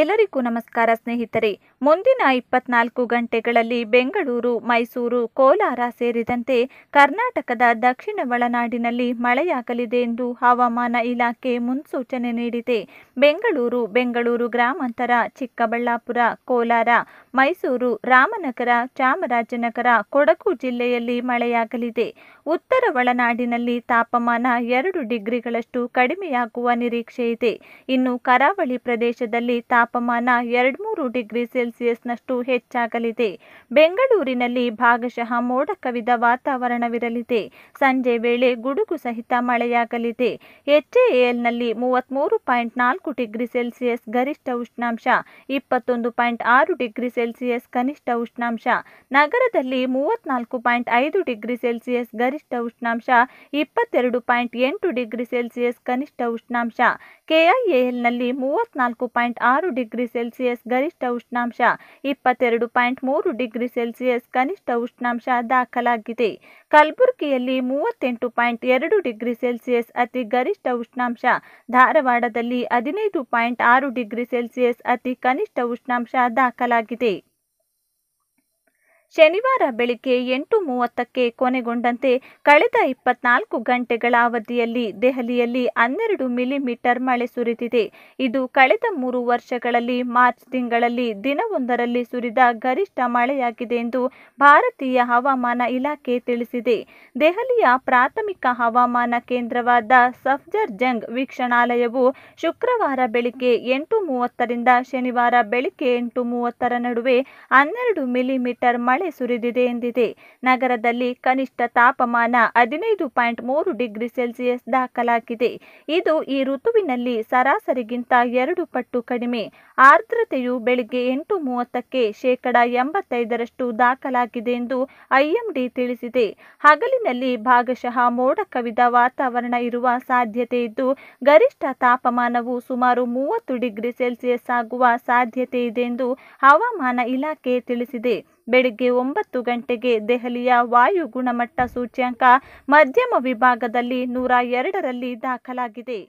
ಎಲ್ಲರಿಗೂ ನಮಸ್ಕಾರ ಸ್ನೇಹಿತರೆ ಮುಂದಿನ ಇಪ್ಪತ್ನಾಲ್ಕು ಗಂಟೆಗಳಲ್ಲಿ ಬೆಂಗಳೂರು ಮೈಸೂರು ಕೋಲಾರ ಸೇರಿದಂತೆ ಕರ್ನಾಟಕದ ದಕ್ಷಿಣ ಒಳನಾಡಿನಲ್ಲಿ ಮಳೆಯಾಗಲಿದೆ ಎಂದು ಹವಾಮಾನ ಇಲಾಖೆ ಮುನ್ಸೂಚನೆ ನೀಡಿದೆ ಬೆಂಗಳೂರು ಬೆಂಗಳೂರು ಗ್ರಾಮಾಂತರ ಚಿಕ್ಕಬಳ್ಳಾಪುರ ಕೋಲಾರ ಮೈಸೂರು ರಾಮನಗರ ಚಾಮರಾಜನಗರ ಕೊಡಗು ಜಿಲ್ಲೆಯಲ್ಲಿ ಮಳೆಯಾಗಲಿದೆ ಉತ್ತರ ಒಳನಾಡಿನಲ್ಲಿ ತಾಪಮಾನ ಎರಡು ಡಿಗ್ರಿಗಳಷ್ಟು ಕಡಿಮೆಯಾಗುವ ನಿರೀಕ್ಷೆ ಇದೆ ಇನ್ನು ಕರಾವಳಿ ಪ್ರದೇಶದಲ್ಲಿ ತಾಪಮಾನ ಎರಡ್ಮೂರು ಡಿಗ್ರಿ ಸೆಲ್ಸಿಯಸ್ನಷ್ಟು ಹೆಚ್ಚಾಗಲಿದೆ ಬೆಂಗಳೂರಿನಲ್ಲಿ ಭಾಗಶಃ ಮೋಡ ಕವಿದ ವಾತಾವರಣವಿರಲಿದೆ ಸಂಜೆ ವೇಳೆ ಗುಡುಗು ಸಹಿತ ಮಳೆಯಾಗಲಿದೆ ಎಚ್ಎಎಲ್ನಲ್ಲಿ ಮೂರು ಪಾಯಿಂಟ್ ನಾಲ್ಕು ಡಿಗ್ರಿ ಸೆಲ್ಸಿಯಸ್ ಗರಿಷ್ಠ ಉಷ್ಣಾಂಶ ಇಪ್ಪತ್ತೊಂದು ಪಾಯಿಂಟ್ ಆರು ಡಿಗ್ರಿ ಸೆಲ್ಸಿಯಸ್ ಕನಿಷ್ಠ ಉಷ್ಣಾಂಶ ನಗರದಲ್ಲಿ ಮೂವತ್ನಾಲ್ಕು ಪಾಯಿಂಟ್ ಐದು ಡಿಗ್ರಿ ಸೆಲ್ಸಿಯಸ್ ಗರಿಷ್ಠ ಉಷ್ಣಾಂಶ ಇಪ್ಪತ್ತೆರಡು ಪಾಯಿಂಟ್ ಎಂಟು ಡಿಗ್ರಿ ಸೆಲ್ಸಿಯಸ್ ಕನಿಷ್ಠ ಉಷ್ಣಾಂಶ ಕೆಐಎಎಲ್ನಲ್ಲಿ ಮೂವತ್ನಾಲ್ಕು ಪಾಯಿಂಟ್ ಆರು ಡಿಗ್ರಿ ಸೆಲ್ಸಿಯಸ್ ಗರಿಷ್ಠ ಉಷ್ಣಾಂಶ ಇಪ್ಪತ್ತೆರಡು ಪಾಯಿಂಟ್ ಮೂರು ಡಿಗ್ರಿ ಸೆಲ್ಸಿಯಸ್ ಕನಿಷ್ಠ ಉಷ್ಣಾಂಶ ದಾಖಲಾಗಿದೆ ಕಲಬುರಗಿಯಲ್ಲಿ ಮೂವತ್ತೆಂಟು ಪಾಯಿಂಟ್ ಎರಡು ಡಿಗ್ರಿ ಸೆಲ್ಸಿಯಸ್ ಅತಿ ಗರಿಷ್ಠ ಉಷ್ಣಾಂಶ ಧಾರವಾಡದಲ್ಲಿ ಹದಿನೈದು ಪಾಯಿಂಟ್ ಆರು ಡಿಗ್ರಿ ಸೆಲ್ಸಿಯಸ್ ಅತಿ ಕನಿಷ್ಠ ಉಷ್ಣಾಂಶ ದಾಖಲಾಗಿದೆ ಶನಿವಾರ ಬೆಳಿಗ್ಗೆ ಎಂಟು ಮೂವತ್ತಕ್ಕೆ ಕೊನೆಗೊಂಡಂತೆ ಕಳೆದ ಇಪ್ಪತ್ನಾಲ್ಕು ಗಂಟೆಗಳ ಅವಧಿಯಲ್ಲಿ ದೆಹಲಿಯಲ್ಲಿ ಹನ್ನೆರಡು ಮಿಲಿಮೀಟರ್ ಮಳೆ ಸುರಿದಿದೆ ಇದು ಕಳೆದ ಮೂರು ವರ್ಷಗಳಲ್ಲಿ ಮಾರ್ಚ್ ತಿಂಗಳಲ್ಲಿ ದಿನವೊಂದರಲ್ಲಿ ಸುರಿದ ಗರಿಷ್ಠ ಮಳೆಯಾಗಿದೆ ಎಂದು ಭಾರತೀಯ ಹವಾಮಾನ ಇಲಾಖೆ ತಿಳಿಸಿದೆ ದೆಹಲಿಯ ಪ್ರಾಥಮಿಕ ಹವಾಮಾನ ಕೇಂದ್ರವಾದ ಸಫ್ಜರ್ ಜಂಗ್ ವೀಕ್ಷಣಾಲಯವು ಶುಕ್ರವಾರ ಬೆಳಿಗ್ಗೆ ಎಂಟು ಮೂವತ್ತರಿಂದ ಶನಿವಾರ ಬೆಳಿಗ್ಗೆ ಎಂಟು ಮೂವತ್ತರ ನಡುವೆ ಹನ್ನೆರಡು ಮಿಲಿಮೀಟರ್ ಮಳೆ ಸುರಿದಿದೆ ಎಂದಿದೆ ನಗರದಲ್ಲಿ ಕನಿಷ್ಠ ತಾಪಮಾನ ಹದಿನೈದು ಪಾಯಿಂಟ್ ಮೂರು ಡಿಗ್ರಿ ಸೆಲ್ಸಿಯಸ್ ದಾಖಲಾಗಿದೆ ಇದು ಈ ಋತುವಿನಲ್ಲಿ ಸರಾಸರಿಗಿಂತ ಎರಡು ಪಟ್ಟು ಕಡಿಮೆ ಆರ್ದ್ರತೆಯು ಬೆಳಗ್ಗೆ ಎಂಟು ಮೂವತ್ತಕ್ಕೆ ಶೇಕಡ ಎಂಬತ್ತೈದರಷ್ಟು ದಾಖಲಾಗಿದೆ ಎಂದು ಐಎಂಡಿ ತಿಳಿಸಿದೆ ಹಗಲಿನಲ್ಲಿ ಭಾಗಶಃ ಮೋಡ ಕವಿದ ವಾತಾವರಣ ಇರುವ ಸಾಧ್ಯತೆ ಇದ್ದು ಗರಿಷ್ಠ ತಾಪಮಾನವು ಸುಮಾರು ಮೂವತ್ತು ಡಿಗ್ರಿ ಸೆಲ್ಸಿಯಸ್ ಆಗುವ ಸಾಧ್ಯತೆ ಇದೆ ಎಂದು ಹವಾಮಾನ ಇಲಾಖೆ ತಿಳಿಸಿದೆ ಬೆಳಗ್ಗೆ ಒಂಬತ್ತು ಗಂಟೆಗೆ ದೆಹಲಿಯ ವಾಯು ಗುಣಮಟ್ಟ ಸೂಚ್ಯಂಕ ಮಧ್ಯಮ ವಿಭಾಗದಲ್ಲಿ ನೂರ ಎರಡರಲ್ಲಿ ದಾಖಲಾಗಿದೆ